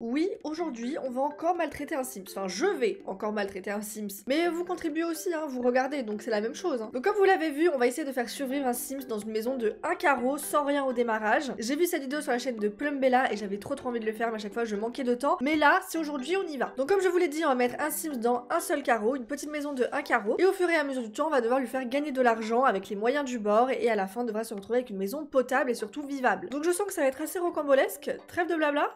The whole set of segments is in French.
Oui, aujourd'hui, on va encore maltraiter un Sims. Enfin, je vais encore maltraiter un Sims. Mais vous contribuez aussi, hein, vous regardez, donc c'est la même chose. Hein. Donc comme vous l'avez vu, on va essayer de faire survivre un Sims dans une maison de 1 carreau, sans rien au démarrage. J'ai vu cette vidéo sur la chaîne de Plumbella et j'avais trop trop envie de le faire, mais à chaque fois je manquais de temps. Mais là, c'est aujourd'hui, on y va. Donc comme je vous l'ai dit, on va mettre un Sims dans un seul carreau, une petite maison de 1 carreau. Et au fur et à mesure du temps, on va devoir lui faire gagner de l'argent avec les moyens du bord et à la fin, on devra se retrouver avec une maison potable et surtout vivable. Donc je sens que ça va être assez rocambolesque. Trêve de blabla,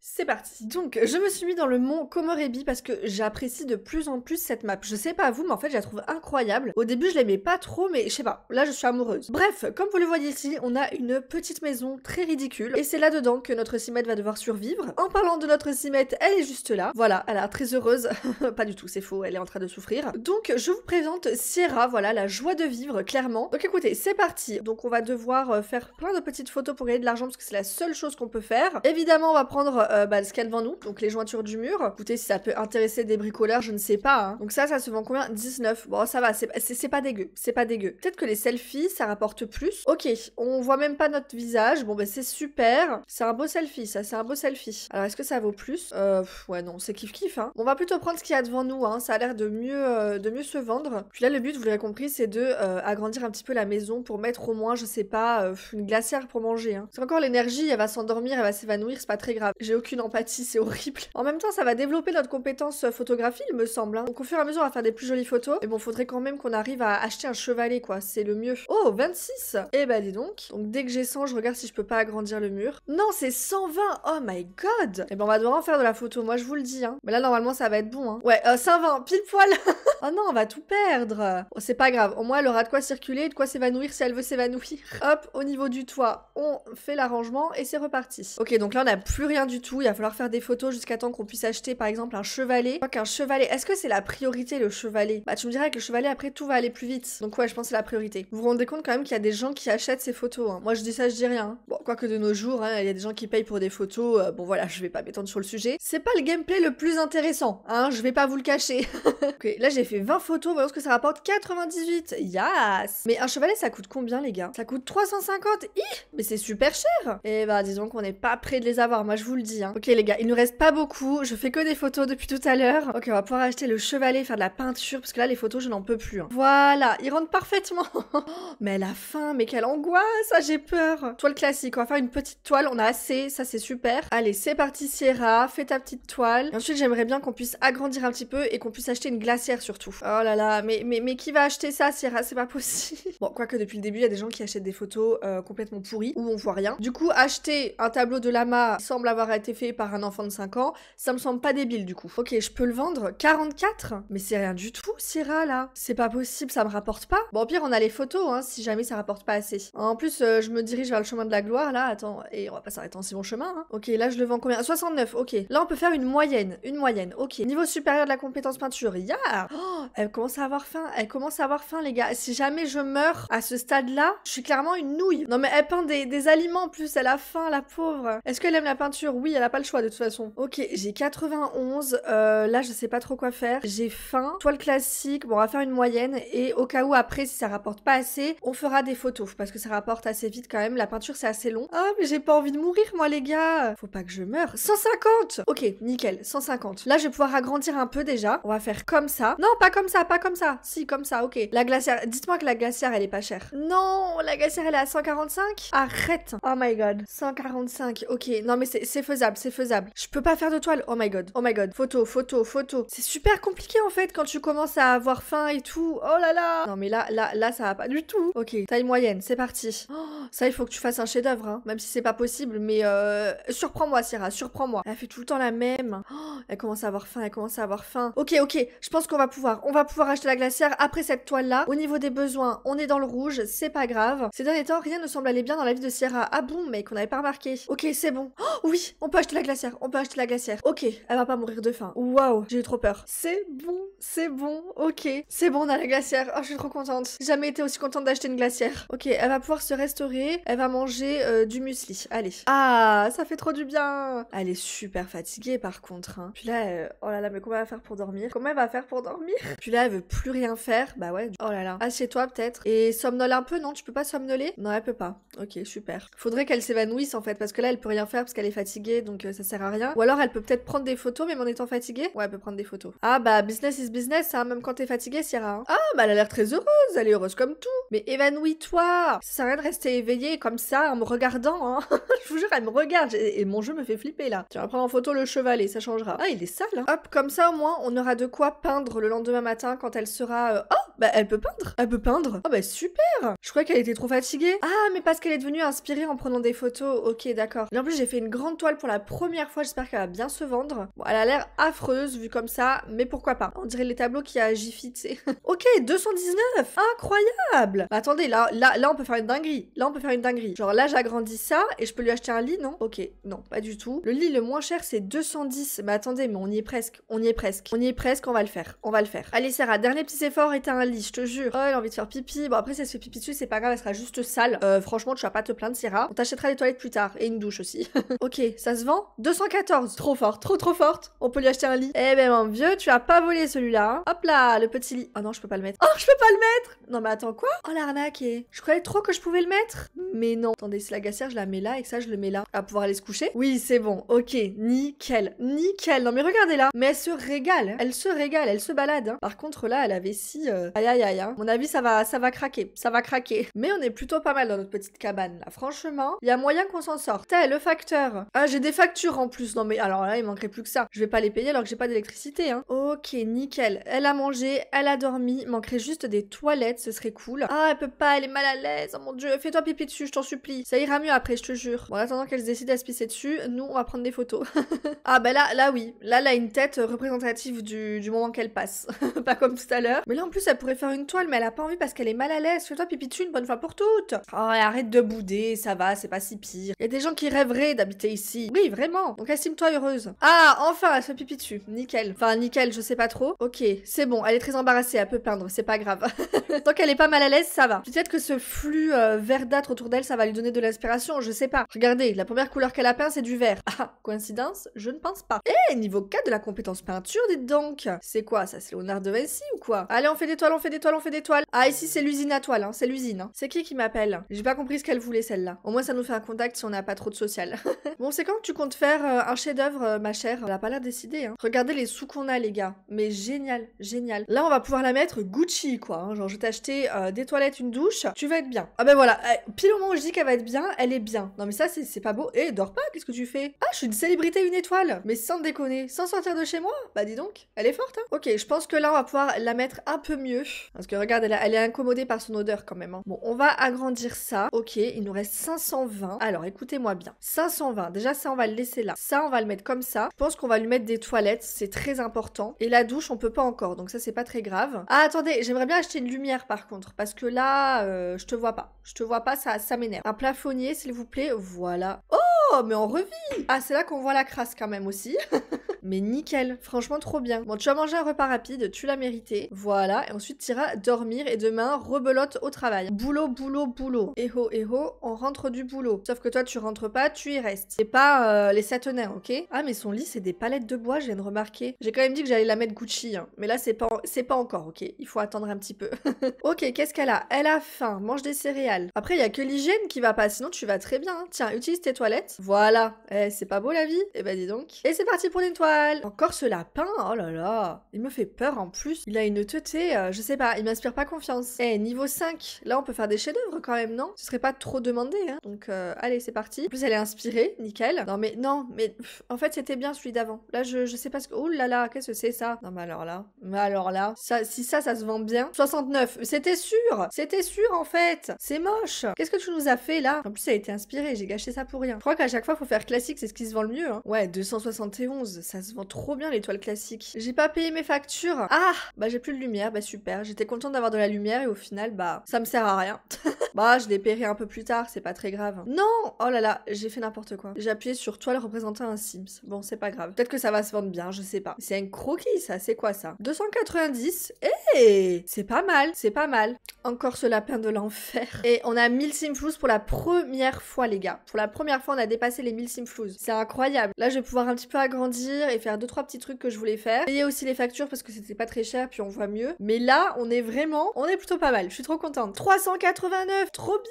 c'est parti. Donc, je me suis mis dans le mont Komorebi parce que j'apprécie de plus en plus cette map. Je sais pas vous, mais en fait, je la trouve incroyable. Au début, je l'aimais pas trop, mais je sais pas. Là, je suis amoureuse. Bref, comme vous le voyez ici, on a une petite maison très ridicule. Et c'est là-dedans que notre cimette va devoir survivre. En parlant de notre cimette, elle est juste là. Voilà, elle a très heureuse. pas du tout, c'est faux. Elle est en train de souffrir. Donc, je vous présente Sierra. Voilà, la joie de vivre, clairement. Donc, écoutez, c'est parti. Donc, on va devoir euh, faire plein de petites photos pour gagner de l'argent parce que c'est la seule chose qu'on peut faire. Évidemment, on va prendre euh, bah, ce qu'il y a devant nous, donc les jointures du mur. Écoutez, si ça peut intéresser des bricoleurs, je ne sais pas. Hein. Donc ça, ça se vend combien 19. Bon, ça va, c'est pas dégueu, c'est pas dégueu. Peut-être que les selfies, ça rapporte plus. Ok, on voit même pas notre visage. Bon, ben c'est super. C'est un beau selfie, ça, c'est un beau selfie. Alors, est-ce que ça vaut plus euh, Ouais, non, c'est kiff-kiff. Hein. On va plutôt prendre ce qu'il y a devant nous. Hein. Ça a l'air de mieux, euh, de mieux se vendre. Puis là, le but, vous l'avez compris, c'est de agrandir un petit peu la maison pour mettre au moins, je sais pas, une glacière pour manger. Hein. C'est encore l'énergie, elle va s'endormir, elle va s'évanouir, c'est pas très grave aucune empathie, c'est horrible. En même temps, ça va développer notre compétence euh, photographie, il me semble. Hein. Donc au fur et à mesure, on va faire des plus jolies photos. Mais bon, faudrait quand même qu'on arrive à acheter un chevalet, quoi. C'est le mieux. Oh, 26 Eh ben, dis donc. Donc dès que j'ai 100, je regarde si je peux pas agrandir le mur. Non, c'est 120 Oh my god Eh ben, on va devoir en faire de la photo, moi je vous le dis. Hein. Mais là, normalement, ça va être bon. Hein. Ouais, 120, euh, pile poil Oh non, on va tout perdre oh, C'est pas grave, au moins, elle aura de quoi circuler de quoi s'évanouir si elle veut s'évanouir. Hop, au niveau du toit, on fait l'arrangement et c'est reparti. Ok, donc là, on n'a plus rien du tout il va falloir faire des photos jusqu'à temps qu'on puisse acheter par exemple un chevalet. qu'un chevalet, est-ce que c'est la priorité le chevalet Bah tu me diras que le chevalet après tout va aller plus vite. Donc ouais, je pense que c'est la priorité. Vous vous rendez compte quand même qu'il y a des gens qui achètent ces photos. Hein. Moi je dis ça, je dis rien. Hein. Bon, quoique de nos jours, hein, il y a des gens qui payent pour des photos. Euh, bon voilà, je vais pas m'étendre sur le sujet. C'est pas le gameplay le plus intéressant, je vais pas vous le cacher. ok, là j'ai fait 20 photos, voyons ce que ça rapporte 98. Yes Mais un chevalet ça coûte combien les gars Ça coûte 350 i Mais c'est super cher Et eh bah disons qu'on n'est pas prêt de les avoir, moi je vous le dis. Hein. Ok les gars, il nous reste pas beaucoup. Je fais que des photos depuis tout à l'heure. Ok, on va pouvoir acheter le chevalet, faire de la peinture, parce que là les photos je n'en peux plus. Hein. Voilà, il rentre parfaitement. mais la faim, mais quelle angoisse, ah, j'ai peur. Toile classique, on va faire une petite toile, on a assez, ça c'est super. Allez, c'est parti Sierra, fais ta petite toile. ensuite j'aimerais bien qu'on puisse agrandir un petit peu et qu'on puisse acheter une glacière surtout. Oh là là, mais, mais, mais qui va acheter ça Sierra, c'est pas possible. bon, quoique depuis le début il y a des gens qui achètent des photos euh, complètement pourries où on voit rien. Du coup, acheter un tableau de lama semble avoir été fait par un enfant de 5 ans, ça me semble pas débile du coup. Ok, je peux le vendre 44 Mais c'est rien du tout, Syrah là. C'est pas possible, ça me rapporte pas. Bon, au pire, on a les photos, hein, si jamais ça rapporte pas assez. En plus, euh, je me dirige vers le chemin de la gloire là. Attends, et on va pas s'arrêter en si bon chemin. Hein. Ok, là je le vends combien 69, ok. Là on peut faire une moyenne, une moyenne, ok. Niveau supérieur de la compétence peinture, ya oh, Elle commence à avoir faim, elle commence à avoir faim les gars. Si jamais je meurs à ce stade-là, je suis clairement une nouille. Non mais elle peint des, des aliments en plus, elle a faim la pauvre. Est-ce qu'elle aime la peinture Oui, elle a pas le choix de toute façon. Ok, j'ai 91. Euh, là, je sais pas trop quoi faire. J'ai faim. Toile classique. Bon, on va faire une moyenne. Et au cas où, après, si ça rapporte pas assez, on fera des photos. Parce que ça rapporte assez vite quand même. La peinture, c'est assez long. Ah, mais j'ai pas envie de mourir, moi, les gars. Faut pas que je meure. 150 Ok, nickel. 150. Là, je vais pouvoir agrandir un peu déjà. On va faire comme ça. Non, pas comme ça, pas comme ça. Si, comme ça, ok. La glacière. Dites-moi que la glacière, elle est pas chère. Non, la glacière, elle est à 145 Arrête. Oh my god. 145. Ok, non, mais c'est faisable c'est faisable. Je peux pas faire de toile. Oh my god, oh my god. Photo, photo, photo. C'est super compliqué en fait quand tu commences à avoir faim et tout. Oh là là. Non mais là, là, là, ça va pas du tout. Ok, taille moyenne, c'est parti. Oh, ça, il faut que tu fasses un chef-d'œuvre, hein. même si c'est pas possible. Mais euh, surprends-moi, Sierra, surprends-moi. Elle fait tout le temps la même. Oh, elle commence à avoir faim, elle commence à avoir faim. Ok, ok, je pense qu'on va pouvoir. On va pouvoir acheter la glacière après cette toile là. Au niveau des besoins, on est dans le rouge, c'est pas grave. Ces derniers temps, rien ne semble aller bien dans la vie de Sierra. Ah bon, mec, qu'on avait pas remarqué. Ok, c'est bon. Oh, oui, on peut acheter la glacière, on peut acheter la glacière. Ok, elle va pas mourir de faim. Waouh, j'ai eu trop peur. C'est bon, c'est bon, ok. C'est bon, on a la glacière. Oh, je suis trop contente. jamais été aussi contente d'acheter une glacière. Ok, elle va pouvoir se restaurer. Elle va manger euh, du muesli. Allez. Ah, ça fait trop du bien. Elle est super fatiguée par contre. Hein. Puis là, euh, oh là là, mais comment elle va faire pour dormir Comment elle va faire pour dormir Puis là, elle veut plus rien faire. Bah ouais. Oh là là. Assieds-toi peut-être. Et somnole un peu, non Tu peux pas somnoler Non, elle peut pas. Ok, super. Faudrait qu'elle s'évanouisse en fait, parce que là, elle peut rien faire parce qu'elle est fatiguée donc euh, ça sert à rien. Ou alors elle peut peut-être prendre des photos, même en étant fatiguée. Ouais, elle peut prendre des photos. Ah bah business is business, hein, même quand t'es fatiguée, Sierra. Hein. Ah bah elle a l'air très heureuse, elle est heureuse comme tout. Mais évanouis-toi Ça sert à rien de rester éveillée comme ça en me regardant, hein. Je vous jure, elle me regarde et, mon jeu me fait flipper là. Tu vas prendre en photo le cheval et ça changera. Ah, il est sale, hein. Hop, comme ça au moins, on aura de quoi peindre le lendemain matin quand elle sera. Euh, oh bah elle peut peindre Elle peut peindre Oh bah super Je croyais qu'elle était trop fatiguée. Ah, mais parce qu'elle est devenue inspirée en prenant des photos. Ok, d'accord. Et en plus, j'ai fait une grande toile pour la première fois, j'espère qu'elle va bien se vendre. Bon, elle a l'air affreuse vu comme ça, mais pourquoi pas. On dirait les tableaux qui a à tu ok, 219 Incroyable bah, Attendez, là, là, on peut faire une dinguerie. Là, on peut faire une dinguerie. Genre là, j'agrandis ça et je peux lui acheter un lit, non Ok, non, pas du tout. Le lit le moins cher, c'est 210. Mais attendez, mais on y est presque. On y est presque. On y est presque, on va le faire. On va le faire. Allez, Sarah, dernier petit effort et t'as un lit, je te jure. Oh, elle a envie de faire pipi. Bon, après, si elle se fait pipi dessus, c'est pas grave, elle sera juste sale. Euh, franchement, tu vas pas te plaindre, Sarah. On t'achètera des toilettes plus tard et une douche aussi. ok, ça 214. Trop fort, trop trop forte. On peut lui acheter un lit. Eh ben mon vieux, tu as pas volé celui-là. Hop là, le petit lit. Oh non, je peux pas le mettre. Oh, je peux pas le mettre Non mais attends, quoi Oh l'arnaque eh. Je croyais trop que je pouvais le mettre. Mais non. Attendez, c'est la gassière, je la mets là et que ça, je le mets là. À pouvoir aller se coucher. Oui, c'est bon. Ok, nickel. Nickel. Non mais regardez là. Mais elle se régale. Elle se régale, elle se balade. Hein. Par contre là, elle avait si... Euh, aïe aïe aïe. Hein. Mon avis, ça va, ça va craquer. Ça va craquer. Mais on est plutôt pas mal dans notre petite cabane là. Franchement, il y a moyen qu'on s'en sorte. T'es le facteur. Ah, j'ai des factures en plus. Non mais alors là, il manquerait plus que ça. Je vais pas les payer alors que j'ai pas d'électricité. Hein. Ok, nickel. Elle a mangé, elle a dormi. Manquerait juste des toilettes, ce serait cool. Ah, elle peut pas, elle est mal à l'aise. Oh mon dieu, fais-toi pipi dessus, je t'en supplie. Ça ira mieux après, je te jure. Bon, en attendant qu'elle se décide à se pisser dessus, nous, on va prendre des photos. ah bah là, là oui. Là, elle a une tête représentative du, moment qu'elle passe. pas comme tout à l'heure. Mais là, en plus, elle pourrait faire une toile, mais elle a pas envie parce qu'elle est mal à l'aise. Fais-toi pipi dessus une bonne fois pour toutes. Oh, arrête de bouder, ça va, c'est pas si pire. Il y a des gens qui rêveraient d'habiter ici vraiment. Donc estime-toi heureuse. Ah, enfin, elle se fait pipi dessus. Nickel. Enfin, nickel, je sais pas trop. Ok, c'est bon. Elle est très embarrassée, elle peut peindre, c'est pas grave. Tant qu'elle est pas mal à l'aise, ça va. Peut-être que ce flux euh, verdâtre autour d'elle, ça va lui donner de l'inspiration, je sais pas. Regardez, la première couleur qu'elle a peint, c'est du vert. Ah, coïncidence Je ne pense pas. Eh, niveau 4 de la compétence peinture, dites donc. C'est quoi ça C'est Léonard de Vinci ou quoi Allez, on fait des toiles, on fait des toiles, on fait des toiles. Ah, ici, c'est l'usine à toile, hein. c'est l'usine. Hein. C'est qui qui m'appelle J'ai pas compris ce qu'elle voulait, celle-là. Au moins, ça nous fait un contact si on n'a pas trop de social. bon, c'est quand tu comptes faire euh, un chef-d'œuvre, euh, ma chère Elle a pas l'air décidée. Hein. Regardez les sous qu'on a, les gars. Mais génial, génial. Là, on va pouvoir la mettre Gucci, quoi. Hein. Genre, je vais t'acheter euh, des toilettes, une douche. Tu vas être bien. Ah ben voilà. pile au moment où je dis qu'elle va être bien, elle est bien. Non, mais ça, c'est pas beau. Et eh, dors pas, qu'est-ce que tu fais Ah, je suis une célébrité, une étoile. Mais sans déconner, sans sortir de chez moi Bah, dis donc, elle est forte, hein. Ok, je pense que là, on va pouvoir la mettre un peu mieux. Parce que regarde, elle, est incommodée par son odeur quand même. Hein. Bon, on va agrandir ça. Ok, il nous reste 520. Alors, écoutez-moi bien. 520. Déjà, ça, va le laisser là. Ça, on va le mettre comme ça. Je pense qu'on va lui mettre des toilettes, c'est très important. Et la douche, on peut pas encore, donc ça, c'est pas très grave. Ah, attendez, j'aimerais bien acheter une lumière par contre, parce que là, euh, je te vois pas. Je te vois pas, ça, ça m'énerve. Un plafonnier, s'il vous plaît, voilà. Oh, mais on revit Ah, c'est là qu'on voit la crasse quand même aussi Mais nickel, franchement trop bien. Bon, tu as mangé un repas rapide, tu l'as mérité. Voilà, et ensuite tu dormir et demain rebelote au travail. Boulot, boulot, boulot. Eh ho, oh, eh ho, oh, on rentre du boulot. Sauf que toi tu rentres pas, tu y restes. C'est pas euh, les satanins, ok Ah, mais son lit c'est des palettes de bois, je viens de remarquer. J'ai quand même dit que j'allais la mettre Gucci, hein. mais là c'est pas, c'est pas encore, ok Il faut attendre un petit peu. ok, qu'est-ce qu'elle a Elle a faim, mange des céréales. Après, il y a que l'hygiène qui va pas, sinon tu vas très bien. Hein. Tiens, utilise tes toilettes. Voilà. Eh, c'est pas beau la vie Eh ben dis donc. Et c'est parti pour nettoyer. Encore ce lapin, oh là là, il me fait peur en plus. Il a une teuté, euh, je sais pas, il m'inspire pas confiance. Eh, niveau 5, là on peut faire des chefs doeuvre quand même, non Ce serait pas trop demandé, hein. Donc euh, allez, c'est parti. En plus, elle est inspirée, nickel. Non mais, non, mais en fait c'était bien celui d'avant. Là, je, je sais pas ce que. Oh là là, qu'est-ce que c'est ça Non mais alors là, mais alors là, ça, si ça, ça se vend bien. 69, c'était sûr C'était sûr en fait C'est moche Qu'est-ce que tu nous as fait là En plus, ça a été inspiré, j'ai gâché ça pour rien. Je crois qu'à chaque fois, faut faire classique, c'est ce qui se vend le mieux. Hein. Ouais, 271, ça ça se vend trop bien les toiles classiques J'ai pas payé mes factures. Ah Bah j'ai plus de lumière, bah super. J'étais contente d'avoir de la lumière et au final, bah ça me sert à rien. bah je les paierai un peu plus tard, c'est pas très grave. Non Oh là là, j'ai fait n'importe quoi. J'ai appuyé sur toile représentant un Sims. Bon, c'est pas grave. Peut-être que ça va se vendre bien, je sais pas. C'est un croquis ça, c'est quoi ça 290 Eh C'est pas mal, c'est pas mal. Encore ce lapin de l'enfer. Et on a 1000 simflous pour la première fois les gars. Pour la première fois on a dépassé les 1000 Simflous. C'est incroyable. Là je vais pouvoir un petit peu agrandir et faire deux trois petits trucs que je voulais faire. Payer aussi les factures parce que c'était pas très cher, puis on voit mieux. Mais là, on est vraiment, on est plutôt pas mal. Je suis trop contente. 389, trop bien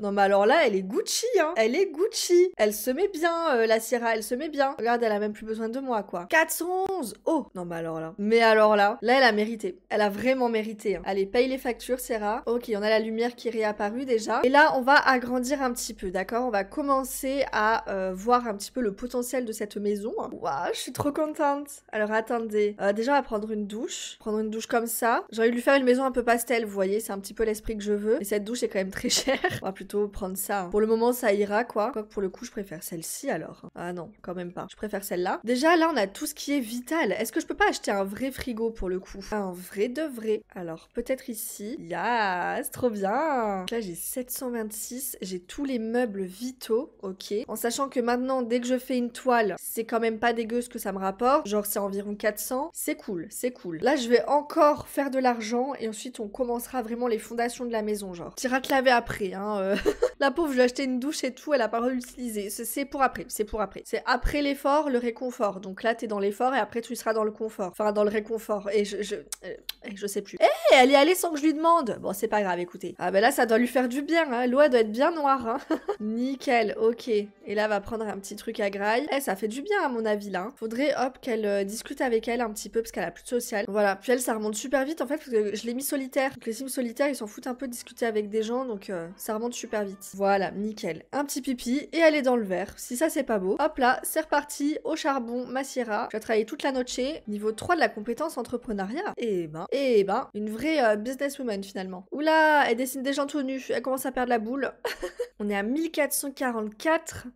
non mais alors là, elle est Gucci, hein. Elle est Gucci. Elle se met bien, euh, la Sierra, elle se met bien. Regarde, elle a même plus besoin de moi, quoi. 411 Oh Non mais alors là. Mais alors là, là, elle a mérité. Elle a vraiment mérité. Hein. Allez, paye les factures, Sierra. Ok, on a la lumière qui est réapparue déjà. Et là, on va agrandir un petit peu, d'accord On va commencer à euh, voir un petit peu le potentiel de cette maison. Waouh, je suis trop contente. Alors attendez. Euh, déjà, on va prendre une douche. Prendre une douche comme ça. J'aurais dû lui faire une maison un peu pastel, vous voyez. C'est un petit peu l'esprit que je veux. Et cette douche est quand même très chère. va prendre ça. Hein. Pour le moment, ça ira quoi. pour le coup, je préfère celle-ci alors. Hein. Ah non, quand même pas. Je préfère celle-là. Déjà, là, on a tout ce qui est vital. Est-ce que je peux pas acheter un vrai frigo pour le coup Un vrai de vrai. Alors, peut-être ici. Yes, trop bien. là, j'ai 726. J'ai tous les meubles vitaux. Ok. En sachant que maintenant, dès que je fais une toile, c'est quand même pas dégueu ce que ça me rapporte. Genre, c'est environ 400. C'est cool, c'est cool. Là, je vais encore faire de l'argent et ensuite, on commencera vraiment les fondations de la maison. Genre, t'iras te laver après, hein. Euh. Euh, la pauvre, je lui ai acheté une douche et tout, elle a pas réutilisé. C'est pour après, c'est pour après. C'est après l'effort, le réconfort. Donc là, t'es dans l'effort et après, tu seras dans le confort. Enfin, dans le réconfort. Et je, je, euh, sais plus. Hé, eh, elle est allée sans que je lui demande. Bon, c'est pas grave, écoutez. Ah ben là, ça doit lui faire du bien. Hein. elle doit être bien noire. Hein. Nickel, ok. Et là, va prendre un petit truc à graille. Eh, ça fait du bien, à mon avis, là. Hein. Faudrait, hop, qu'elle euh, discute avec elle un petit peu parce qu'elle a plus de social. Voilà. Puis elle, ça remonte super vite, en fait, parce que je l'ai mis solitaire. Donc les sims solitaires, ils s'en foutent un peu de discuter avec des gens. Donc ça remonte super super vite. Voilà, nickel. Un petit pipi et aller dans le verre. Si ça, c'est pas beau. Hop là, c'est reparti au charbon, ma Sierra. Je vais travailler toute la noche. Niveau 3 de la compétence entrepreneuriat. Et eh ben, et eh ben, une vraie euh, businesswoman finalement. Oula, elle dessine des gens tout nus. Elle commence à perdre la boule. On est à 1444.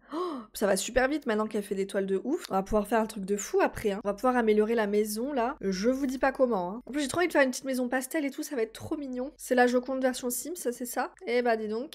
ça va super vite maintenant qu'elle fait des toiles de ouf. On va pouvoir faire un truc de fou après. Hein. On va pouvoir améliorer la maison là. Je vous dis pas comment. Hein. En plus, j'ai trop envie de faire une petite maison pastel et tout. Ça va être trop mignon. C'est la Joconde version Sims, c'est ça Et eh ben, dis donc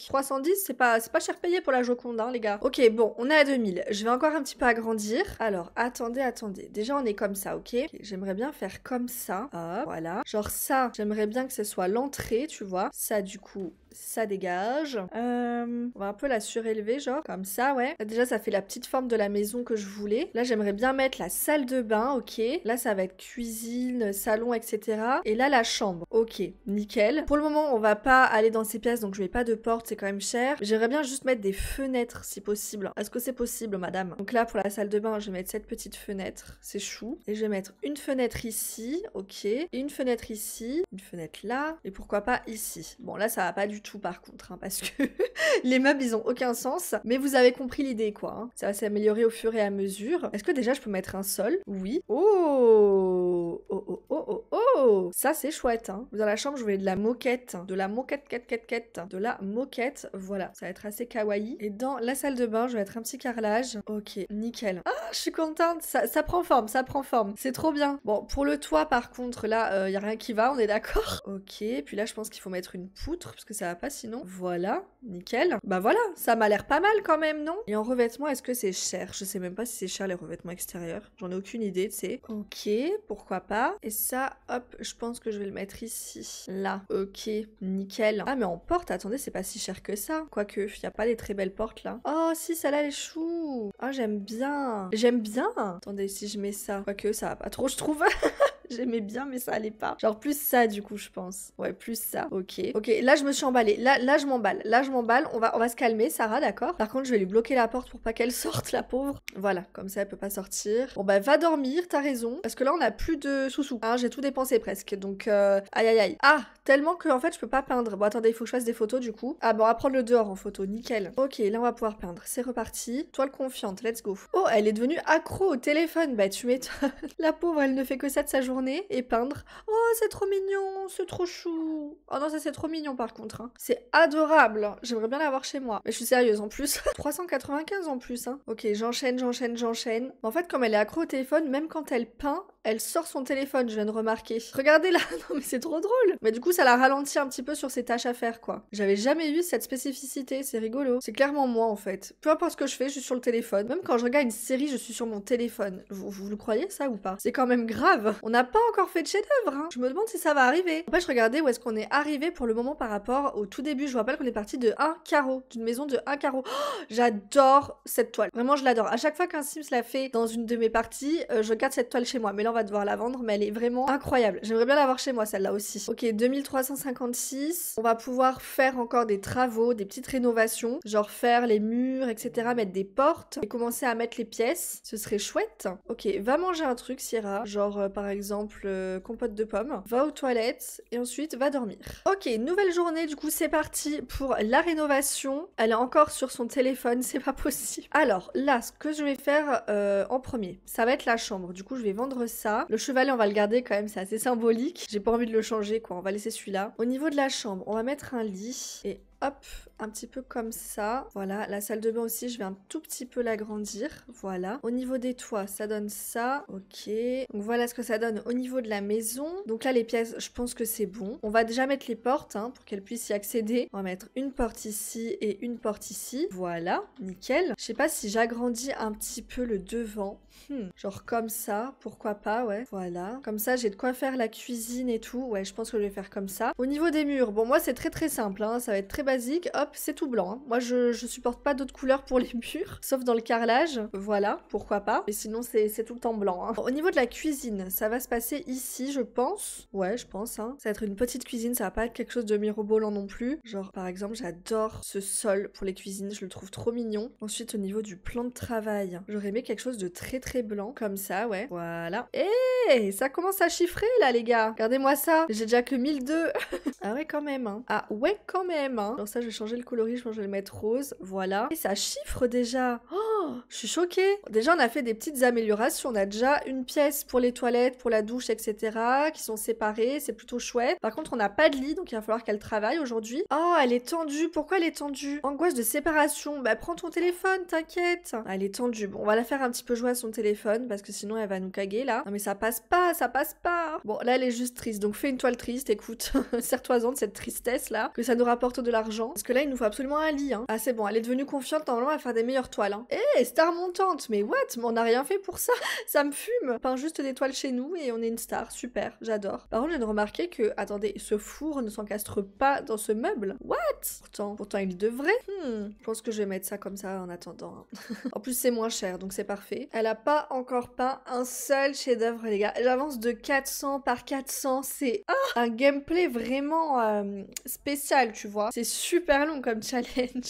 c'est pas, pas cher payé pour la Joconde, hein, les gars. Ok, bon, on est à 2000. Je vais encore un petit peu agrandir. Alors, attendez, attendez. Déjà, on est comme ça, ok, J'aimerais bien faire comme ça. Hop, voilà. Genre ça, j'aimerais bien que ce soit l'entrée, tu vois. Ça, du coup, ça dégage. Euh, on va un peu la surélever, genre, comme ça, ouais. déjà, ça fait la petite forme de la maison que je voulais. Là, j'aimerais bien mettre la salle de bain, ok. Là, ça va être cuisine, salon, etc. Et là, la chambre, ok, nickel. Pour le moment, on va pas aller dans ces pièces, donc je mets pas de porte, c'est quand même cher. J'aimerais bien juste mettre des fenêtres, si possible. Est-ce que c'est possible, madame Donc là, pour la salle de bain, je vais mettre cette petite fenêtre, c'est chou. Et je vais mettre une fenêtre ici, ok. Et une fenêtre ici, une fenêtre là, et pourquoi pas ici. Bon, là, ça va pas du tout par contre, hein, parce que les meubles, ils ont aucun sens, mais vous avez compris l'idée, quoi. Hein. Ça va s'améliorer au fur et à mesure. Est-ce que déjà je peux mettre un sol Oui. Oh, oh Oh oh oh oh Ça, c'est chouette, hein. Dans la chambre, je voulais de la moquette, de la moquette, quête, quête, quête, de la moquette, voilà. Ça va être assez kawaii. Et dans la salle de bain, je vais mettre un petit carrelage. Ok, nickel. Ah, je suis contente, ça, prend forme, ça prend forme. C'est trop bien. Bon, pour le toit, par contre, là, il euh, n'y y a rien qui va, on est d'accord Ok, puis là, je pense qu'il faut mettre une poutre, parce que ça pas sinon. Voilà, nickel. Bah voilà, ça m'a l'air pas mal quand même, non Et en revêtement, est-ce que c'est cher Je sais même pas si c'est cher les revêtements extérieurs. J'en ai aucune idée, tu sais. Ok, pourquoi pas. Et ça, hop, je pense que je vais le mettre ici. Là, ok, nickel. Ah mais en porte, attendez, c'est pas si cher que ça. Quoique, y a pas des très belles portes là. Oh si, ça là les choux Ah, oh, j'aime bien. J'aime bien. Attendez, si je mets ça. Quoique, ça va pas trop, je trouve. J'aimais bien, mais ça allait pas. Genre plus ça, du coup, je pense. Ouais, plus ça. Ok. Ok, là, je me suis emballée. Là, là je m'emballe. Là, je m'emballe. On va, on va se calmer, Sarah, d'accord Par contre, je vais lui bloquer la porte pour pas qu'elle sorte, la pauvre. Voilà, comme ça, elle peut pas sortir. Bon, bah, va dormir, t'as raison. Parce que là, on a plus de sous-sous. Hein, J'ai tout dépensé presque. Donc, euh, aïe, aïe, aïe. Ah, tellement que, en fait, je peux pas peindre. Bon, attendez, il faut que je fasse des photos, du coup. Ah, bon, on va prendre le dehors en photo. Nickel. Ok, là, on va pouvoir peindre. C'est reparti. Toile confiante, let's go. Oh, elle est devenue accro au téléphone. Bah, tu m'étonnes. la pauvre, elle ne fait que ça de sa journée et peindre. Oh, c'est trop mignon, c'est trop chou. Oh non, ça c'est trop mignon par contre. Hein. C'est adorable. J'aimerais bien l'avoir chez moi. Mais je suis sérieuse en plus. 395 en plus. Hein. Ok, j'enchaîne, j'enchaîne, j'enchaîne. En fait, comme elle est accro au téléphone, même quand elle peint, elle sort son téléphone, je viens de remarquer. Regardez là, non mais c'est trop drôle. Mais du coup, ça la ralentit un petit peu sur ses tâches à faire, quoi. J'avais jamais eu cette spécificité, c'est rigolo. C'est clairement moi, en fait. Peu importe ce que je fais, je suis sur le téléphone. Même quand je regarde une série, je suis sur mon téléphone. Vous, vous le croyez, ça, ou pas C'est quand même grave. On a pas encore fait de chef-d'œuvre. Hein. Je me demande si ça va arriver. En fait, je regardais où est-ce qu'on est arrivé pour le moment par rapport au tout début. Je vous rappelle qu'on est parti de un carreau, d'une maison de un carreau. Oh, j'adore cette toile. Vraiment, je l'adore. À chaque fois qu'un Sims la fait dans une de mes parties, euh, je garde cette toile chez moi. Mais là, on va devoir la vendre, mais elle est vraiment incroyable. J'aimerais bien l'avoir chez moi, celle-là aussi. Ok, 2356. On va pouvoir faire encore des travaux, des petites rénovations, genre faire les murs, etc., mettre des portes et commencer à mettre les pièces. Ce serait chouette. Ok, va manger un truc, Sierra. Genre, euh, par exemple, exemple euh, compote de pommes, va aux toilettes et ensuite va dormir. Ok, nouvelle journée, du coup c'est parti pour la rénovation. Elle est encore sur son téléphone, c'est pas possible. Alors là, ce que je vais faire euh, en premier, ça va être la chambre. Du coup, je vais vendre ça. Le chevalet, on va le garder quand même, c'est assez symbolique. J'ai pas envie de le changer quoi, on va laisser celui-là. Au niveau de la chambre, on va mettre un lit et hop, un petit peu comme ça. Voilà, la salle de bain aussi, je vais un tout petit peu l'agrandir. Voilà. Au niveau des toits, ça donne ça. Ok. Donc voilà ce que ça donne au niveau de la maison. Donc là, les pièces, je pense que c'est bon. On va déjà mettre les portes hein, pour qu'elles puissent y accéder. On va mettre une porte ici et une porte ici. Voilà, nickel. Je sais pas si j'agrandis un petit peu le devant. Hmm. Genre comme ça, pourquoi pas, ouais. Voilà. Comme ça, j'ai de quoi faire la cuisine et tout. Ouais, je pense que je vais faire comme ça. Au niveau des murs, bon, moi, c'est très très simple. Hein. Ça va être très basique. Hop, c'est tout blanc. Hein. Moi, je, supporte pas d'autres couleurs pour les murs, sauf dans le carrelage. Voilà, pourquoi pas. Mais sinon, c'est tout le temps blanc. Hein. Au niveau de la cuisine, ça va se passer ici, je pense. Ouais, je pense. Hein. Ça va être une petite cuisine, ça va pas être quelque chose de mirobolant non plus. Genre, par exemple, j'adore ce sol pour les cuisines, je le trouve trop mignon. Ensuite, au niveau du plan de travail, j'aurais aimé quelque chose de très très blanc, comme ça, ouais. Voilà. Et eh, ça commence à chiffrer là, les gars. Regardez-moi ça. J'ai déjà que 1002. ah ouais, quand même. Ah ouais, quand même. alors ça, je vais changer le coloris, je pense que je vais le mettre rose, voilà. Et ça chiffre déjà oh, Je suis choquée Déjà, on a fait des petites améliorations, on a déjà une pièce pour les toilettes, pour la douche, etc., qui sont séparées, c'est plutôt chouette. Par contre, on n'a pas de lit, donc il va falloir qu'elle travaille aujourd'hui. Oh, elle est tendue, pourquoi elle est tendue Angoisse de séparation, bah prends ton téléphone, t'inquiète ah, Elle est tendue, bon, on va la faire un petit peu jouer à son téléphone, parce que sinon elle va nous caguer, là. Non mais ça passe pas, ça passe pas Bon, là, elle est juste triste, donc fais une toile triste, écoute, serre-toi-en de cette tristesse, là, que ça nous rapporte de l'argent, parce que là, il nous faut absolument un lit. Hein. Ah, c'est bon, elle est devenue confiante, normalement, à faire des meilleures toiles. Hein. Eh, star montante Mais what on n'a rien fait pour ça Ça me fume Peint juste des toiles chez nous et on est une star. Super, j'adore. Par contre, je viens de remarquer que, attendez, ce four ne s'encastre pas dans ce meuble. What Pourtant, pourtant, il devrait. Hmm, je pense que je vais mettre ça comme ça en attendant. Hein. en plus, c'est moins cher, donc c'est parfait. Elle a pas encore peint un seul chef-d'œuvre, les gars. J'avance de 400 par 400. C'est ah! un gameplay vraiment euh, spécial, tu vois. C'est super long comme challenge.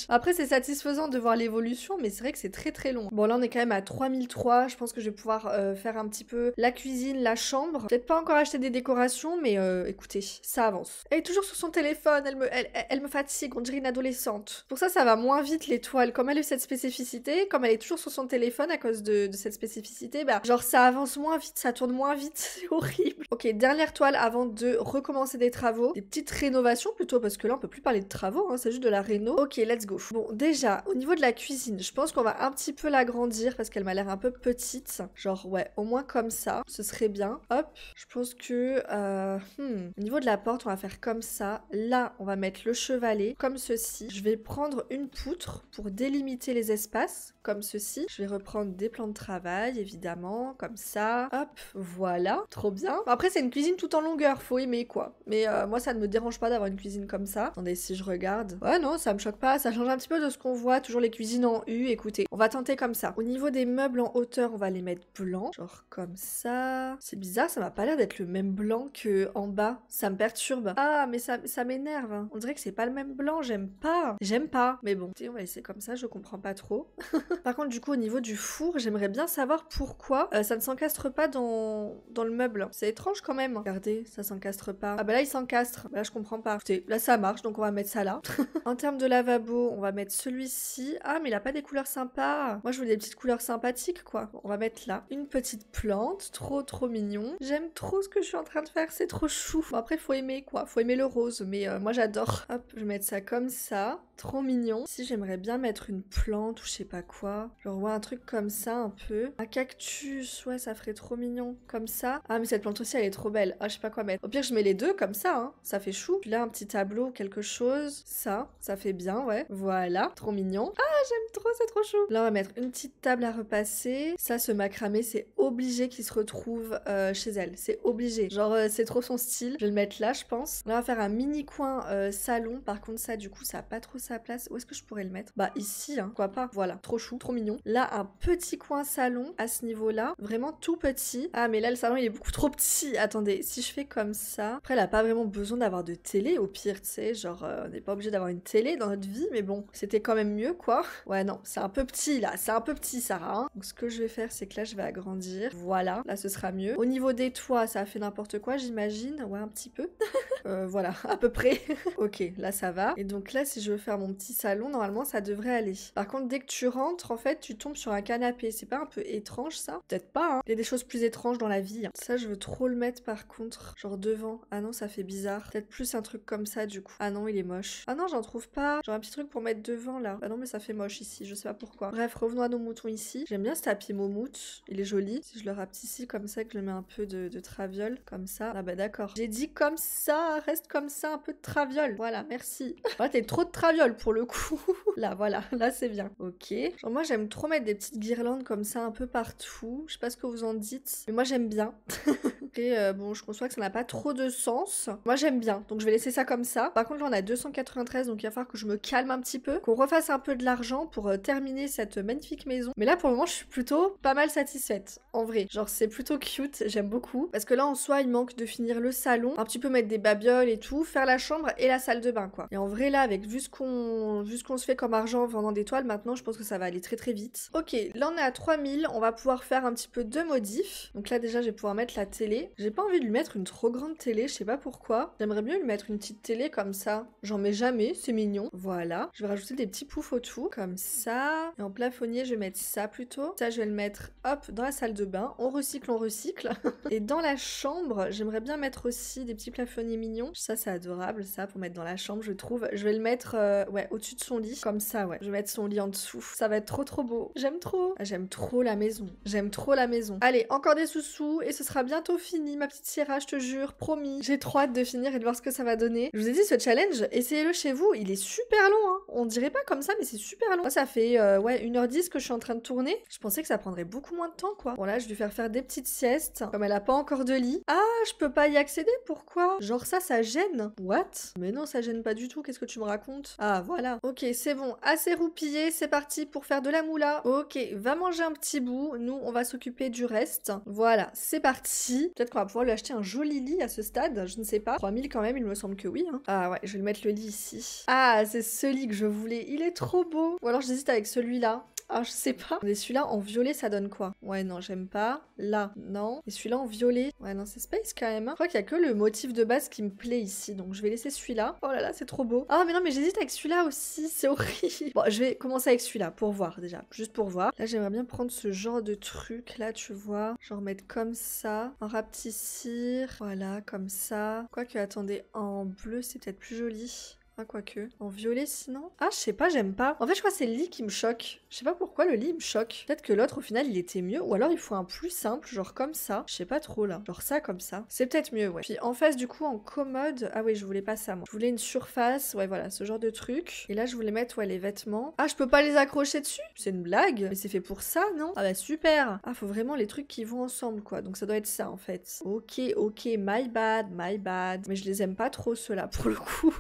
Après, c'est satisfaisant de voir l'évolution, mais c'est vrai que c'est très très long. Bon, là, on est quand même à 3003. Je pense que je vais pouvoir euh, faire un petit peu la cuisine, la chambre. Peut-être pas encore acheter des décorations, mais euh, écoutez, ça avance. Elle est toujours sur son téléphone. Elle me, elle, me fatigue. On dirait une adolescente. Pour ça, ça va moins vite les toiles. Comme elle a eu cette spécificité, comme elle est toujours sur son téléphone à cause de, cette spécificité, bah, genre, ça avance moins vite, ça tourne moins vite. C'est horrible. Ok, dernière toile avant de recommencer des travaux. Des petites rénovations plutôt, parce que là, on peut plus parler de travaux. Hein, c'est juste de la Ok, let's go. Bon, déjà, au niveau de la cuisine, je pense qu'on va un petit peu l'agrandir parce qu'elle m'a l'air un peu petite. Genre, ouais, au moins comme ça, ce serait bien. Hop, je pense que... Euh, hmm, au niveau de la porte, on va faire comme ça. Là, on va mettre le chevalet, comme ceci. Je vais prendre une poutre pour délimiter les espaces, comme ceci. Je vais reprendre des plans de travail, évidemment, comme ça. Hop, voilà. Trop bien. Après, c'est une cuisine tout en longueur, faut aimer, quoi. Mais euh, moi, ça ne me dérange pas d'avoir une cuisine comme ça. Attendez, si je regarde... Ouais, non, ça me choque pas, ça change un petit peu de ce qu'on voit, toujours les cuisines en U, écoutez, on va tenter comme ça. Au niveau des meubles en hauteur, on va les mettre blancs, genre comme ça. C'est bizarre, ça m'a pas l'air d'être le même blanc que en bas, ça me perturbe. Ah, mais ça, ça m'énerve, hein. on dirait que c'est pas le même blanc, j'aime pas, j'aime pas. Mais bon, on va laisser comme ça, je comprends pas trop. Par contre, du coup, au niveau du four, j'aimerais bien savoir pourquoi euh, ça ne s'encastre pas dans, dans le meuble. C'est étrange quand même. Regardez, ça s'encastre pas. Ah bah là, il s'encastre. Bah là, je comprends pas. Écoutez, là, ça marche, donc on va mettre ça là. en termes de lavabo, on va mettre celui-ci. Ah, mais il n'a pas des couleurs sympas. Moi, je voulais des petites couleurs sympathiques, quoi. on va mettre là une petite plante. Trop, trop mignon. J'aime trop ce que je suis en train de faire. C'est trop chou. Bon, après, faut aimer, quoi. Faut aimer le rose. Mais euh, moi, j'adore. Hop, je vais mettre ça comme ça. Trop mignon. Si j'aimerais bien mettre une plante ou je sais pas quoi. Genre, ouais, un truc comme ça, un peu. Un cactus. Ouais, ça ferait trop mignon. Comme ça. Ah, mais cette plante aussi, elle est trop belle. Ah, je sais pas quoi mettre. Au pire, je mets les deux comme ça, hein. Ça fait chou. là, un petit tableau, quelque chose. Ça ça fait bien, ouais. Voilà, trop mignon. Ah, j'aime trop, c'est trop chou. Là, on va mettre une petite table à repasser. Ça, ce macramé, c'est obligé qu'il se retrouve euh, chez elle. C'est obligé. Genre, euh, c'est trop son style. Je vais le mettre là, je pense. Là, on va faire un mini coin euh, salon. Par contre, ça, du coup, ça a pas trop sa place. Où est-ce que je pourrais le mettre Bah, ici, hein. Quoi pas Voilà, trop chou, trop mignon. Là, un petit coin salon à ce niveau-là. Vraiment tout petit. Ah, mais là, le salon, il est beaucoup trop petit. Attendez, si je fais comme ça. Après, elle a pas vraiment besoin d'avoir de télé, au pire, tu sais. Genre, on n'est pas obligé d'avoir une télé dans notre vie, mais bon, c'était quand même mieux, quoi. Ouais, non, c'est un peu petit, là. C'est un peu petit, Sarah. Hein. Donc, ce que je vais faire, c'est que là, je vais agrandir. Voilà, là, ce sera mieux. Au niveau des toits, ça a fait n'importe quoi, j'imagine. Ouais, un petit peu. Euh, voilà, à peu près. ok, là, ça va. Et donc là, si je veux faire mon petit salon, normalement, ça devrait aller. Par contre, dès que tu rentres, en fait, tu tombes sur un canapé. C'est pas un peu étrange, ça Peut-être pas, hein. Il y a des choses plus étranges dans la vie. Hein. Ça, je veux trop le mettre, par contre, genre devant. Ah non, ça fait bizarre. Peut-être plus un truc comme ça, du coup. Ah non, il est moche. Ah non, j'en trouve pas J'aurais un petit truc pour mettre devant là. Bah non mais ça fait moche ici, je sais pas pourquoi. Bref, revenons à nos moutons ici. J'aime bien ce tapis moumoute, il est joli. Si je le ici comme ça, que je le mets un peu de, de traviole, comme ça. Ah bah d'accord. J'ai dit comme ça, reste comme ça, un peu de traviole. Voilà, merci. tu t'es trop de traviole pour le coup. là, voilà, là c'est bien. Ok. Genre moi j'aime trop mettre des petites guirlandes comme ça un peu partout. Je sais pas ce que vous en dites, mais moi j'aime bien. Et euh, bon, je conçois que ça n'a pas trop de sens. Moi j'aime bien, donc je vais laisser ça comme ça. Par contre là on a 293, donc il va falloir que je me calme un petit peu, qu'on refasse un peu de l'argent pour euh, terminer cette magnifique maison. Mais là, pour le moment, je suis plutôt pas mal satisfaite, en vrai. Genre, c'est plutôt cute, j'aime beaucoup. Parce que là, en soi, il manque de finir le salon, un petit peu mettre des babioles et tout, faire la chambre et la salle de bain, quoi. Et en vrai, là, avec vu ce qu'on se fait comme argent en vendant des toiles, maintenant, je pense que ça va aller très très vite. Ok, là, on est à 3000, on va pouvoir faire un petit peu de modif. Donc là, déjà, je vais pouvoir mettre la télé. J'ai pas envie de lui mettre une trop grande télé, je sais pas pourquoi. J'aimerais mieux lui mettre une petite télé comme ça. J'en mets jamais, mignon. Voilà. Je vais rajouter des petits poufs autour, comme ça. Et en plafonnier, je vais mettre ça plutôt. Ça, je vais le mettre, hop, dans la salle de bain. On recycle, on recycle. et dans la chambre, j'aimerais bien mettre aussi des petits plafonniers mignons. Ça, c'est adorable, ça, pour mettre dans la chambre, je trouve. Je vais le mettre, euh, ouais, au-dessus de son lit, comme ça, ouais. Je vais mettre son lit en dessous. Ça va être trop, trop beau. J'aime trop. Ah, j'aime trop la maison. J'aime trop la maison. Allez, encore des sous-sous et ce sera bientôt fini, ma petite Sierra, je te jure, promis. J'ai trop hâte de finir et de voir ce que ça va donner. Je vous ai dit, ce challenge, essayez-le chez vous il est super long. Hein. On dirait pas comme ça, mais c'est super long. ça fait euh, ouais, 1h10 que je suis en train de tourner. Je pensais que ça prendrait beaucoup moins de temps, quoi. Bon, là, je vais lui faire faire des petites siestes. Comme elle a pas encore de lit. Ah, je peux pas y accéder, pourquoi Genre ça, ça gêne. What Mais non, ça gêne pas du tout, qu'est-ce que tu me racontes Ah, voilà. Ok, c'est bon, assez roupillé, c'est parti pour faire de la moula. Ok, va manger un petit bout, nous, on va s'occuper du reste. Voilà, c'est parti. Peut-être qu'on va pouvoir lui acheter un joli lit à ce stade, je ne sais pas. 3000 quand même, il me semble que oui. Hein. Ah ouais, je vais lui mettre le lit ici. Ah, ah, c'est celui que je voulais. Il est trop beau. Ou alors j'hésite avec celui-là. Ah, je sais pas. Mais celui-là en violet, ça donne quoi Ouais, non, j'aime pas. Là, non. Et celui-là en violet. Ouais, non, c'est space quand même. Hein. Je crois qu'il y a que le motif de base qui me plaît ici. Donc, je vais laisser celui-là. Oh là là, c'est trop beau. Ah, mais non, mais j'hésite avec celui-là aussi. C'est horrible. Bon, je vais commencer avec celui-là pour voir déjà. Juste pour voir. Là, j'aimerais bien prendre ce genre de truc. Là, tu vois. Genre mettre comme ça. Un rapetissir. Voilà, comme ça. Quoique, attendez, en bleu, c'est peut-être plus joli. Ah, quoique. En violet, sinon Ah, je sais pas, j'aime pas. En fait, je crois que c'est le lit qui me choque. Je sais pas pourquoi le lit me choque. Peut-être que l'autre au final il était mieux, ou alors il faut un plus simple, genre comme ça. Je sais pas trop là. Genre ça comme ça. C'est peut-être mieux, ouais. Puis en face du coup en commode, ah oui je voulais pas ça moi. Je voulais une surface, ouais voilà, ce genre de truc. Et là je voulais mettre ouais les vêtements. Ah je peux pas les accrocher dessus C'est une blague Mais c'est fait pour ça non Ah bah super Ah faut vraiment les trucs qui vont ensemble quoi. Donc ça doit être ça en fait. Ok ok my bad my bad. Mais je les aime pas trop ceux-là pour le coup.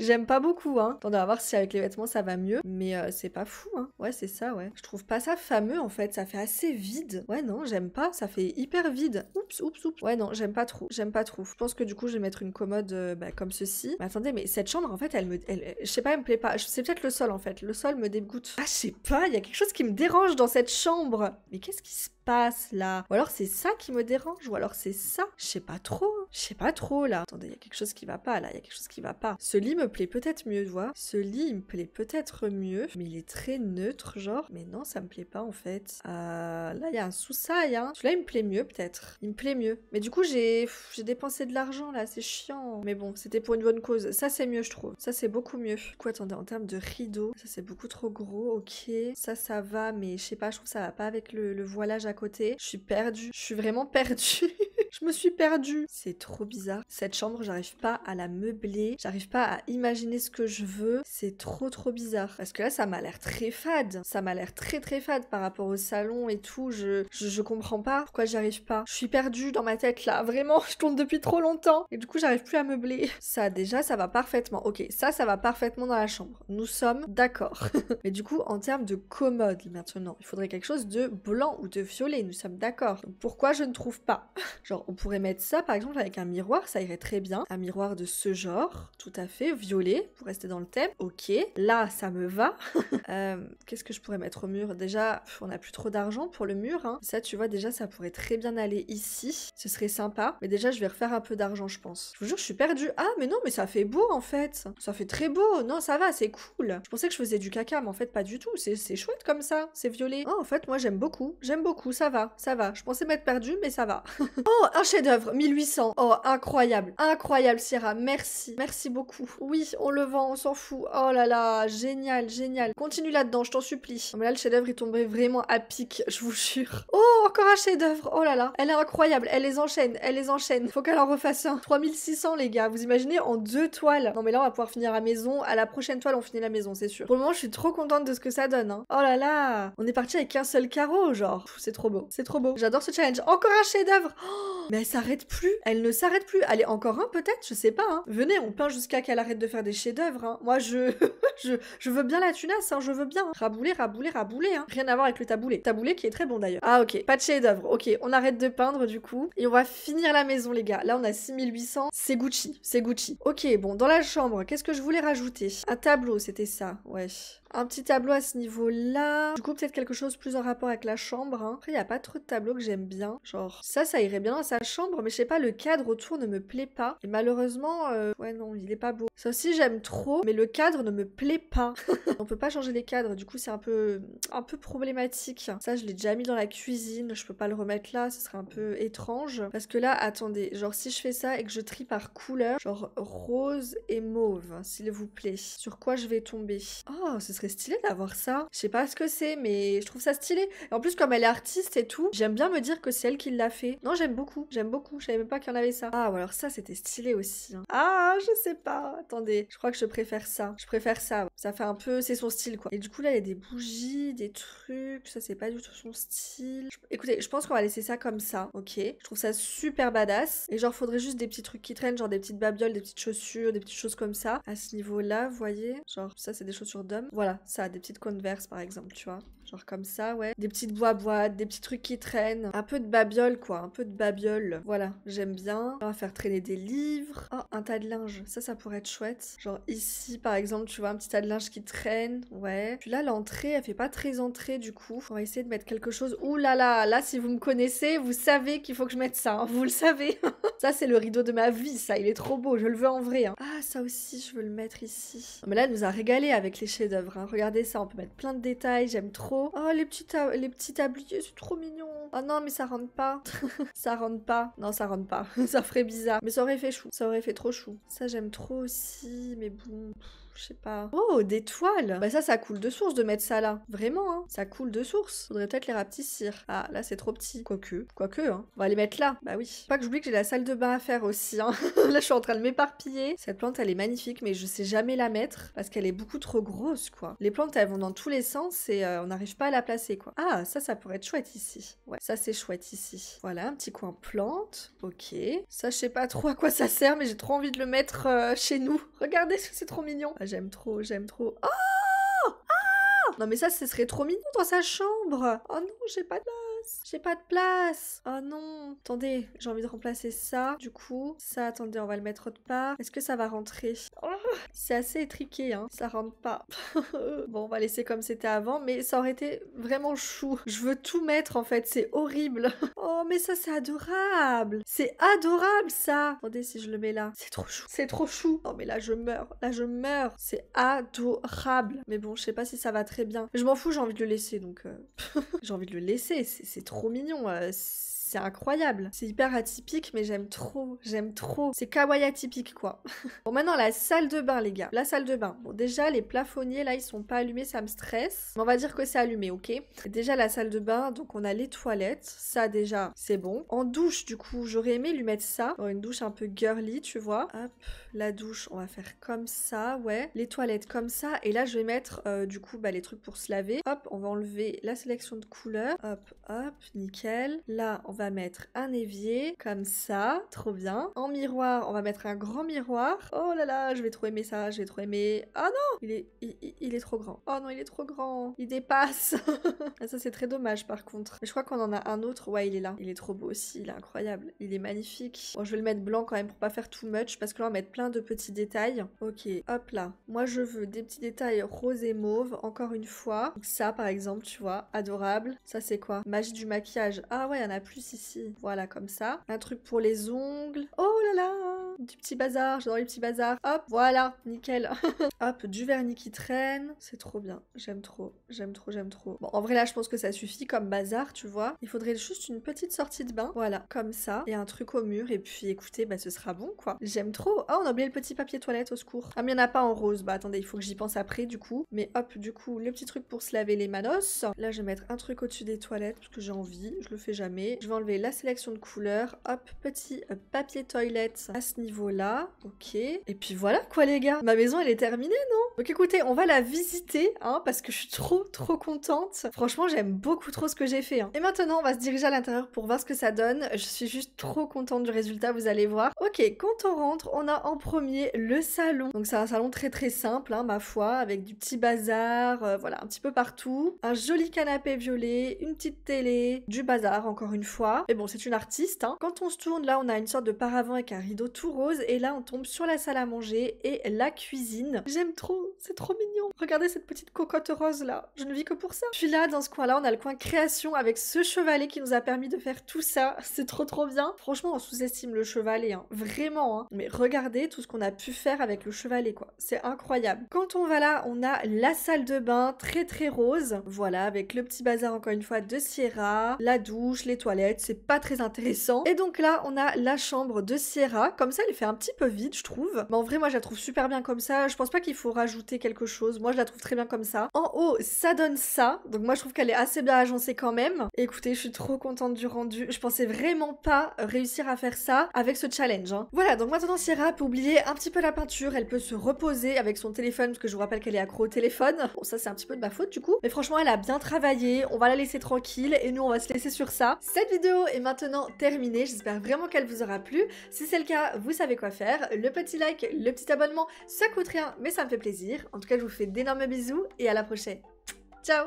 J'aime pas beaucoup hein. Attendez à voir si avec les vêtements ça va mieux. Mais euh, c'est pas fou hein. Ouais c'est ça, ouais. Je trouve pas ça fameux en fait, ça fait assez vide. Ouais, non, j'aime pas, ça fait hyper vide. Oups, oups, oups. Ouais, non, j'aime pas trop, j'aime pas trop. Je pense que du coup, je vais mettre une commode euh, bah, comme ceci. attendez, mais cette chambre en fait, elle me. je sais pas, elle me plaît pas. C'est peut-être le sol en fait. Le sol me dégoûte. Ah, je sais pas, il y a quelque chose qui me dérange dans cette chambre. Mais qu'est-ce qui se passe là Ou alors c'est ça qui me dérange Ou alors c'est ça Je sais pas trop. Hein. Je sais pas trop là. Attendez, il y a quelque chose qui va pas là. Il y a quelque chose qui va pas. Ce lit me plaît peut-être mieux, tu vois. Ce lit il me plaît peut-être mieux, mais il est très neutre, genre. Mais non, ça me plaît pas en fait. Euh, là, il y a un sous-saille. Hein. Celui-là, il me plaît mieux peut-être. Il me plaît mieux. Mais du coup, j'ai dépensé de l'argent là. C'est chiant. Mais bon, c'était pour une bonne cause. Ça, c'est mieux, je trouve. Ça, c'est beaucoup mieux. Du coup, attendez, en termes de rideau, ça c'est beaucoup trop gros. Ok. Ça, ça va, mais je sais pas. Je trouve ça va pas avec le, le voilage côté. Je suis perdue. Je suis vraiment perdue. Je me suis perdue. C'est trop bizarre. Cette chambre, j'arrive pas à la meubler. J'arrive pas à imaginer ce que je veux. C'est trop, trop bizarre. Parce que là, ça m'a l'air très fade. Ça m'a l'air très, très fade par rapport au salon et tout. Je, je, comprends pas pourquoi j'y arrive pas. Je suis perdue dans ma tête là. Vraiment, je tourne depuis trop longtemps. Et du coup, j'arrive plus à meubler. Ça, déjà, ça va parfaitement. Ok, ça, ça va parfaitement dans la chambre. Nous sommes d'accord. Mais du coup, en termes de commode maintenant, il faudrait quelque chose de blanc ou de violet. Nous sommes d'accord. Pourquoi je ne trouve pas Genre, on pourrait mettre ça par exemple avec un miroir, ça irait très bien. Un miroir de ce genre, tout à fait, violet, pour rester dans le thème. Ok, là, ça me va. Euh, qu'est-ce que je pourrais mettre au mur Déjà, on n'a plus trop d'argent pour le mur. Hein. Ça, tu vois, déjà, ça pourrait très bien aller ici. Ce serait sympa. Mais déjà, je vais refaire un peu d'argent, je pense. Je vous jure, je suis perdue. Ah, mais non, mais ça fait beau en fait. Ça fait très beau. Non, ça va, c'est cool. Je pensais que je faisais du caca, mais en fait, pas du tout. C'est chouette comme ça. C'est violet. Oh, en fait, moi, j'aime beaucoup. J'aime beaucoup. Ça va, ça va. Je pensais m'être perdue, mais ça va. oh, un chef-d'œuvre. 1800. Oh, incroyable. Incroyable, Sierra. Merci. Merci beaucoup. Oui, on le vend, on s'en fout. Oh là là, génial, génial. Continue là-dedans, je t'en supplie. Oh, mais là, le chef-d'œuvre est tombé vraiment à pic, je vous jure. Oh, encore un chef-d'œuvre. Oh là là. Elle est incroyable. Elle les enchaîne. Elle les enchaîne. Faut qu'elle en refasse un. 3600, les gars. Vous imaginez en deux toiles. Non, mais là, on va pouvoir finir la maison. À la prochaine toile, on finit la maison, c'est sûr. Pour le moment, je suis trop contente de ce que ça donne. Hein. Oh là là. On est parti avec un seul carreau, genre. C'est trop beau. C'est trop beau. J'adore ce challenge. Encore un chef-d'œuvre. Oh mais elle s'arrête plus. Elle ne s'arrête plus. Allez, encore un peut-être, je sais pas. Hein. Venez, on peint jusqu'à qu'elle arrête de faire des chefs-d'œuvre. Hein. Moi, je... je... je veux bien la tunasse, hein. je veux bien. Rabouler, rabouler, rabouler. Hein. Rien à voir avec le taboulé. Taboulé qui est très bon d'ailleurs. Ah ok, pas de chefs dœuvre Ok, on arrête de peindre du coup. Et on va finir la maison les gars. Là, on a 6800. C'est Gucci, c'est Gucci. Ok, bon, dans la chambre, qu'est-ce que je voulais rajouter Un tableau, c'était ça. Ouais un petit tableau à ce niveau-là. Du coup, peut-être quelque chose plus en rapport avec la chambre. Hein. Après, il n'y a pas trop de tableaux que j'aime bien. Genre, ça, ça irait bien dans sa chambre, mais je sais pas, le cadre autour ne me plaît pas. Et malheureusement, euh, ouais, non, il est pas beau. Ça aussi, j'aime trop, mais le cadre ne me plaît pas. On peut pas changer les cadres, du coup, c'est un peu, un peu problématique. Ça, je l'ai déjà mis dans la cuisine. Je peux pas le remettre là, ce serait un peu étrange. Parce que là, attendez, genre, si je fais ça et que je trie par couleur, genre rose et mauve, s'il vous plaît, sur quoi je vais tomber Oh, ce serait c'est stylé d'avoir ça. Je sais pas ce que c'est, mais je trouve ça stylé. Et en plus, comme elle est artiste et tout, j'aime bien me dire que c'est elle qui l'a fait. Non, j'aime beaucoup, j'aime beaucoup. Je savais même pas qu'il y en avait ça. Ah, ou alors ça, c'était stylé aussi. Hein. Ah, je sais pas. Attendez, je crois que je préfère ça. Je préfère ça. Ça fait un peu, c'est son style quoi. Et du coup, là, il y a des bougies, des trucs. Ça, c'est pas du tout son style. Écoutez, je pense qu'on va laisser ça comme ça. Ok. Je trouve ça super badass. Et genre, faudrait juste des petits trucs qui traînent, genre des petites babioles, des petites chaussures, des petites choses comme ça. À ce niveau-là, vous voyez, genre ça, c'est des chaussures d'homme. Voilà ça, des petites converses par exemple, tu vois. Genre comme ça, ouais. Des petites bois-boîtes, des petits trucs qui traînent. Un peu de babiole, quoi. Un peu de babiole. Voilà, j'aime bien. On va faire traîner des livres. Oh, un tas de linge. Ça, ça pourrait être chouette. Genre ici, par exemple, tu vois, un petit tas de linge qui traîne. Ouais. Puis là, l'entrée, elle fait pas très entrée, du coup. On va essayer de mettre quelque chose. Ouh là là, là, si vous me connaissez, vous savez qu'il faut que je mette ça. Hein, vous le savez. ça, c'est le rideau de ma vie, ça. Il est trop beau. Je le veux en vrai. Hein. Ah, ça aussi, je veux le mettre ici. Mais là, elle nous a régalé avec les chefs-d'œuvre. Hein. Hein. Regardez ça, on peut mettre plein de détails, j'aime trop. Oh, les petits, les petits tabliers, c'est trop mignon. Oh non, mais ça rentre pas. ça rentre pas. Non, ça rentre pas. ça ferait bizarre. Mais ça aurait fait chou. Ça aurait fait trop chou. Ça, j'aime trop aussi, mais bon je sais pas. Oh, des toiles Bah ça, ça coule de source de mettre ça là. Vraiment, hein. Ça coule de source. Faudrait peut-être les rapetissir. Ah, là, c'est trop petit. Quoique, quoique, hein. On va les mettre là. Bah oui. Pas que j'oublie que j'ai la salle de bain à faire aussi, hein. là, je suis en train de m'éparpiller. Cette plante, elle est magnifique, mais je sais jamais la mettre parce qu'elle est beaucoup trop grosse, quoi. Les plantes, elles vont dans tous les sens et euh, on n'arrive pas à la placer, quoi. Ah, ça, ça pourrait être chouette ici. Ouais, ça, c'est chouette ici. Voilà, un petit coin plante. Ok. Ça, je sais pas trop à quoi ça sert, mais j'ai trop envie de le mettre euh, chez nous. Regardez, c'est trop mignon. Ah, j'aime trop, j'aime trop. Oh ah! non mais ça, ce serait trop mignon dans sa chambre. Oh non, j'ai pas de... J'ai pas de place Oh non Attendez, j'ai envie de remplacer ça. Du coup, ça, attendez, on va le mettre autre part. Est-ce que ça va rentrer oh C'est assez étriqué, hein. Ça rentre pas. bon, on va laisser comme c'était avant, mais ça aurait été vraiment chou. Je veux tout mettre, en fait. C'est horrible. oh, mais ça, c'est adorable C'est adorable, ça Attendez si je le mets là. C'est trop chou. C'est trop chou. Oh, mais là, je meurs. Là, je meurs. C'est adorable. Mais bon, je sais pas si ça va très bien. Je m'en fous, j'ai envie de le laisser, donc... Euh, j'ai envie de le laisser, c'est c'est trop mignon. Euh, c'est incroyable. C'est hyper atypique, mais j'aime trop, j'aime trop. C'est kawaii atypique, quoi. bon, maintenant, la salle de bain, les gars. La salle de bain. Bon, déjà, les plafonniers, là, ils sont pas allumés, ça me stresse. Mais on va dire que c'est allumé, ok Déjà, la salle de bain, donc on a les toilettes. Ça, déjà, c'est bon. En douche, du coup, j'aurais aimé lui mettre ça. Une douche un peu girly, tu vois. Hop, la douche, on va faire comme ça, ouais. Les toilettes comme ça. Et là, je vais mettre, euh, du coup, bah, les trucs pour se laver. Hop, on va enlever la sélection de couleurs. Hop, hop, nickel. Là, on va mettre un évier, comme ça, trop bien. En miroir, on va mettre un grand miroir. Oh là là, je vais trop aimer ça, je vais trop aimer... Ah oh non il est, il, est trop grand. Oh non, il est trop grand. Il dépasse. Ah, ça, c'est très dommage, par contre. je crois qu'on en a un autre. Ouais, il est là. Il est trop beau aussi, il est incroyable. Il est magnifique. Bon, je vais le mettre blanc quand même pour pas faire too much, parce que là, on va mettre plein de petits détails. Ok, hop là. Moi, je veux des petits détails rose et mauve, encore une fois. ça, par exemple, tu vois, adorable. Ça, c'est quoi Magie du maquillage. Ah ouais, il y en a plus ici. Voilà, comme ça. Un truc pour les ongles. Oh là là Du petit bazar, j'adore les petits bazars. Hop, voilà, nickel. Hop, du vernis qui traîne. C'est trop bien. J'aime trop, j'aime trop, j'aime trop. Bon, en vrai, là, je pense que ça suffit comme bazar, tu vois. Il faudrait juste une petite sortie de bain. Voilà, comme ça. Et un truc au mur. Et puis, écoutez, bah, ce sera bon, quoi. J'aime trop. oh, on a oublié le petit papier toilette, au secours. Ah, mais il n'y en a pas en rose. Bah, attendez, il faut que j'y pense après, du coup. Mais hop, du coup, le petit truc pour se laver les manos. Là, je vais mettre un truc au-dessus des toilettes, parce que j'ai envie. Je le fais jamais. Je vais la sélection de couleurs. Hop, petit euh, papier toilette à ce niveau-là. Ok. Et puis voilà quoi les gars, ma maison elle est terminée, non Donc écoutez, on va la visiter, hein, parce que je suis trop trop contente. Franchement, j'aime beaucoup trop ce que j'ai fait. Hein. Et maintenant, on va se diriger à l'intérieur pour voir ce que ça donne. Je suis juste trop contente du résultat, vous allez voir. Ok, quand on rentre, on a en premier le salon. Donc c'est un salon très très simple, hein, ma foi, avec du petit bazar, euh, voilà, un petit peu partout. Un joli canapé violet, une petite télé, du bazar encore une fois mais bon, c'est une artiste. Hein. Quand on se tourne, là, on a une sorte de paravent avec un rideau tout rose. Et là, on tombe sur la salle à manger et la cuisine. J'aime trop, c'est trop mignon. Regardez cette petite cocotte rose là. Je ne vis que pour ça. Je suis là, dans ce coin-là, on a le coin création avec ce chevalet qui nous a permis de faire tout ça. C'est trop trop bien. Franchement, on sous-estime le chevalet, hein. vraiment. Hein. Mais regardez tout ce qu'on a pu faire avec le chevalet, quoi. C'est incroyable. Quand on va là, on a la salle de bain très très rose. Voilà, avec le petit bazar encore une fois de Sierra, la douche, les toilettes c'est pas très intéressant. Et donc là, on a la chambre de Sierra. Comme ça, elle fait un petit peu vide, je trouve. Mais en vrai, moi, je la trouve super bien comme ça. Je pense pas qu'il faut rajouter quelque chose. Moi, je la trouve très bien comme ça. En haut, ça donne ça. Donc moi, je trouve qu'elle est assez bien agencée quand même. écoutez, je suis trop contente du rendu. Je pensais vraiment pas réussir à faire ça avec ce challenge. Hein. Voilà, donc maintenant, Sierra peut oublier un petit peu la peinture. Elle peut se reposer avec son téléphone, parce que je vous rappelle qu'elle est accro au téléphone. Bon, ça, c'est un petit peu de ma faute, du coup. Mais franchement, elle a bien travaillé. On va la laisser tranquille. Et nous, on va se laisser sur ça. Cette vidéo vidéo est maintenant terminée, j'espère vraiment qu'elle vous aura plu. Si c'est le cas, vous savez quoi faire. Le petit like, le petit abonnement, ça coûte rien, mais ça me fait plaisir. En tout cas, je vous fais d'énormes bisous et à la prochaine. Ciao